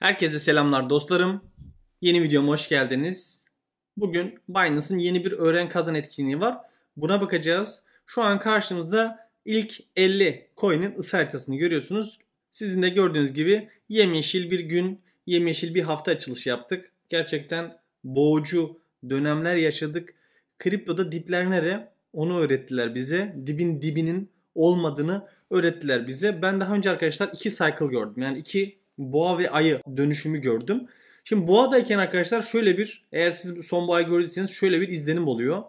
Herkese selamlar dostlarım. Yeni videoma hoş geldiniz. Bugün Binance'ın yeni bir öğren kazan etkinliği var. Buna bakacağız. Şu an karşımızda ilk 50 coin'in ısı haritasını görüyorsunuz. Sizin de gördüğünüz gibi yemyeşil bir gün, yemyeşil bir hafta açılışı yaptık. Gerçekten boğucu dönemler yaşadık. Kriptoda dipler nere? Onu öğrettiler bize. Dibin dibinin olmadığını öğrettiler bize. Ben daha önce arkadaşlar 2 cycle gördüm. Yani 2 boğa ve ayı dönüşümü gördüm. Şimdi boğadayken arkadaşlar şöyle bir eğer siz son boğayı gördüyseniz şöyle bir izlenim oluyor.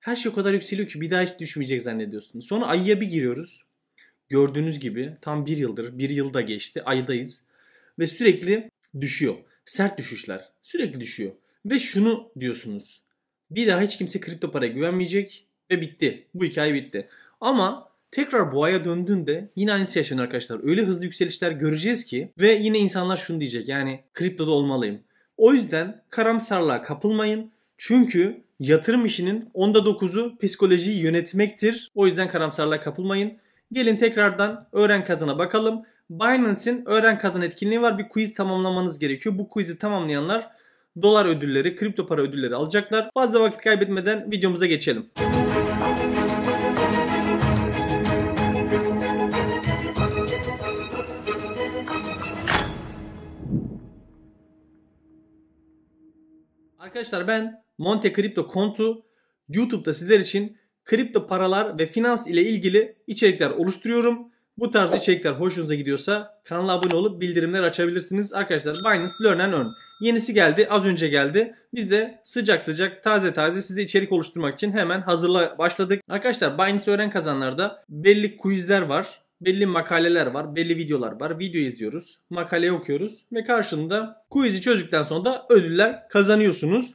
Her şey o kadar yükseliyor ki bir daha hiç düşmeyecek zannediyorsunuz. Sonra ayıya bir giriyoruz. Gördüğünüz gibi tam bir yıldır, bir yılda geçti. ayıdayız Ve sürekli düşüyor. Sert düşüşler. Sürekli düşüyor. Ve şunu diyorsunuz. Bir daha hiç kimse kripto paraya güvenmeyecek ve bitti. Bu hikaye bitti. Ama Tekrar boğaya döndüğünde yine aynısı yaşanıyor arkadaşlar. Öyle hızlı yükselişler göreceğiz ki ve yine insanlar şunu diyecek yani kriptoda olmalıyım. O yüzden karamsarlığa kapılmayın. Çünkü yatırım işinin onda dokuzu psikolojiyi yönetmektir. O yüzden karamsarlığa kapılmayın. Gelin tekrardan öğren kazana bakalım. Binance'in öğren kazan etkinliği var. Bir quiz tamamlamanız gerekiyor. Bu quiz'i tamamlayanlar dolar ödülleri, kripto para ödülleri alacaklar. Fazla vakit kaybetmeden videomuza geçelim. Arkadaşlar ben Monte Crypto Kontu YouTube'da sizler için kripto paralar ve finans ile ilgili içerikler oluşturuyorum. Bu tarz içerikler hoşunuza gidiyorsa kanala abone olup bildirimler açabilirsiniz. Arkadaşlar Binance Learn and Earn yenisi geldi az önce geldi. Biz de sıcak sıcak taze taze size içerik oluşturmak için hemen hazırla başladık. Arkadaşlar Binance Öğren Kazanlar'da belli quizler var belli makaleler var, belli videolar var. Video izliyoruz, makale okuyoruz ve karşında quiz'i çözdükten sonra da ödüller kazanıyorsunuz.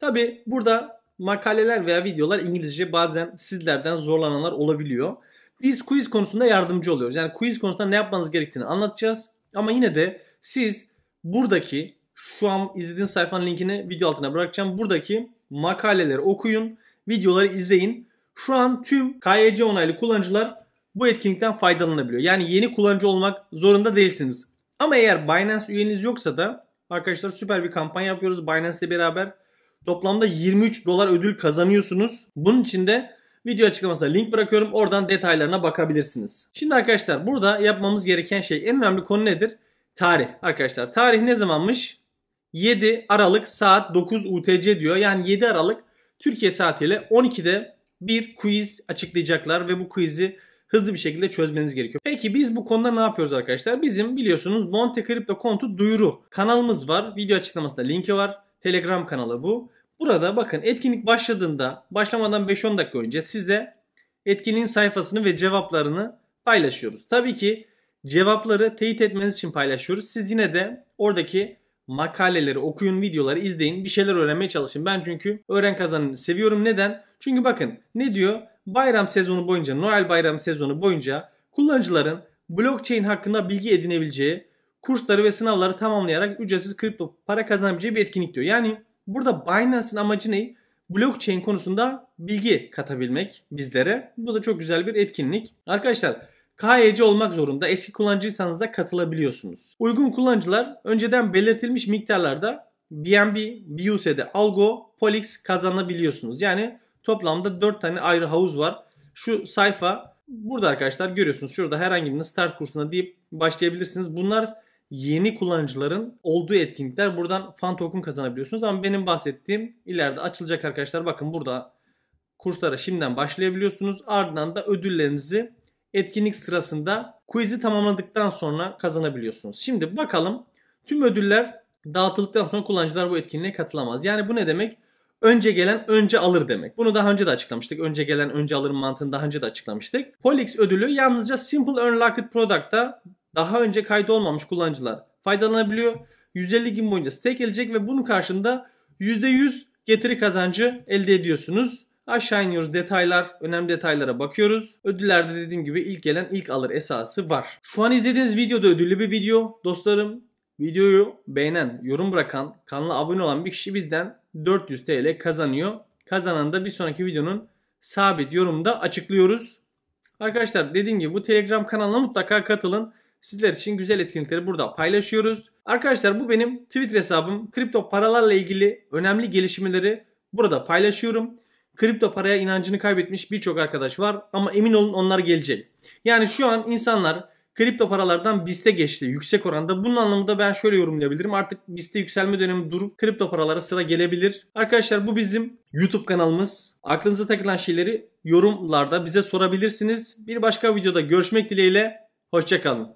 Tabi burada makaleler veya videolar İngilizce bazen sizlerden zorlananlar olabiliyor. Biz quiz konusunda yardımcı oluyoruz. Yani quiz konusunda ne yapmanız gerektiğini anlatacağız. Ama yine de siz buradaki şu an izlediğin sayfanın linkini video altına bırakacağım. Buradaki makaleleri okuyun, videoları izleyin. Şu an tüm KYC onaylı kullanıcılar bu etkinlikten faydalanabiliyor. Yani yeni kullanıcı olmak zorunda değilsiniz. Ama eğer Binance üyeniz yoksa da arkadaşlar süper bir kampanya yapıyoruz Binance ile beraber. Toplamda 23 dolar ödül kazanıyorsunuz. Bunun için de video açıklamasına link bırakıyorum. Oradan detaylarına bakabilirsiniz. Şimdi arkadaşlar burada yapmamız gereken şey en önemli konu nedir? Tarih. Arkadaşlar tarih ne zamanmış? 7 Aralık saat 9 UTC diyor. Yani 7 Aralık Türkiye saatiyle 12'de bir quiz açıklayacaklar ve bu quiz'i hızlı bir şekilde çözmeniz gerekiyor. Peki biz bu konuda ne yapıyoruz arkadaşlar? Bizim biliyorsunuz Monte Crypto kontu duyuru kanalımız var. Video açıklamasında linki var. Telegram kanalı bu. Burada bakın etkinlik başladığında başlamadan 5-10 dakika önce size etkinliğin sayfasını ve cevaplarını paylaşıyoruz. Tabii ki cevapları teyit etmeniz için paylaşıyoruz. Siz yine de oradaki makaleleri okuyun, videoları izleyin, bir şeyler öğrenmeye çalışın. Ben çünkü öğren kazanını seviyorum. Neden? Çünkü bakın ne diyor? bayram sezonu boyunca, Noel bayramı sezonu boyunca kullanıcıların blockchain hakkında bilgi edinebileceği, kursları ve sınavları tamamlayarak ücretsiz kripto para kazanabileceği bir etkinlik diyor. Yani burada Binance'ın amacı ne? Blockchain konusunda bilgi katabilmek bizlere. Bu da çok güzel bir etkinlik. Arkadaşlar KYC e olmak zorunda. Eski kullanıcıysanız da katılabiliyorsunuz. Uygun kullanıcılar önceden belirtilmiş miktarlarda BNB, BUSD, Algo, Polix kazanabiliyorsunuz. Yani Toplamda 4 tane ayrı havuz var. Şu sayfa burada arkadaşlar görüyorsunuz. Şurada herhangi bir start kursuna deyip başlayabilirsiniz. Bunlar yeni kullanıcıların olduğu etkinlikler. Buradan fan token kazanabiliyorsunuz. Ama benim bahsettiğim ileride açılacak arkadaşlar. Bakın burada kurslara şimdiden başlayabiliyorsunuz. Ardından da ödüllerinizi etkinlik sırasında quiz'i tamamladıktan sonra kazanabiliyorsunuz. Şimdi bakalım tüm ödüller dağıtıldıktan sonra kullanıcılar bu etkinliğe katılamaz. Yani bu ne demek? Önce gelen önce alır demek. Bunu daha önce de açıklamıştık. Önce gelen önce alır mantığını daha önce de açıklamıştık. Polix ödülü yalnızca Simple Unlocked Product'ta daha önce olmamış kullanıcılar faydalanabiliyor. 150 gün boyunca stake edecek ve bunun karşında %100 getiri kazancı elde ediyorsunuz. Aşağı iniyoruz detaylar, önemli detaylara bakıyoruz. Ödüllerde dediğim gibi ilk gelen ilk alır esası var. Şu an izlediğiniz videoda ödüllü bir video. Dostlarım videoyu beğenen, yorum bırakan, kanala abone olan bir kişi bizden 400 TL kazanıyor. Kazanan da bir sonraki videonun sabit yorumda açıklıyoruz. Arkadaşlar dediğim gibi bu Telegram kanalına mutlaka katılın. Sizler için güzel etkinlikleri burada paylaşıyoruz. Arkadaşlar bu benim Twitter hesabım. Kripto paralarla ilgili önemli gelişmeleri burada paylaşıyorum. Kripto paraya inancını kaybetmiş birçok arkadaş var ama emin olun onlar gelecek. Yani şu an insanlar kripto paralardan BIST'e geçti yüksek oranda. Bunun anlamında ben şöyle yorumlayabilirim. Artık BIST'te yükselme dönemi durup kripto paralara sıra gelebilir. Arkadaşlar bu bizim YouTube kanalımız. Aklınıza takılan şeyleri yorumlarda bize sorabilirsiniz. Bir başka videoda görüşmek dileğiyle. Hoşçakalın.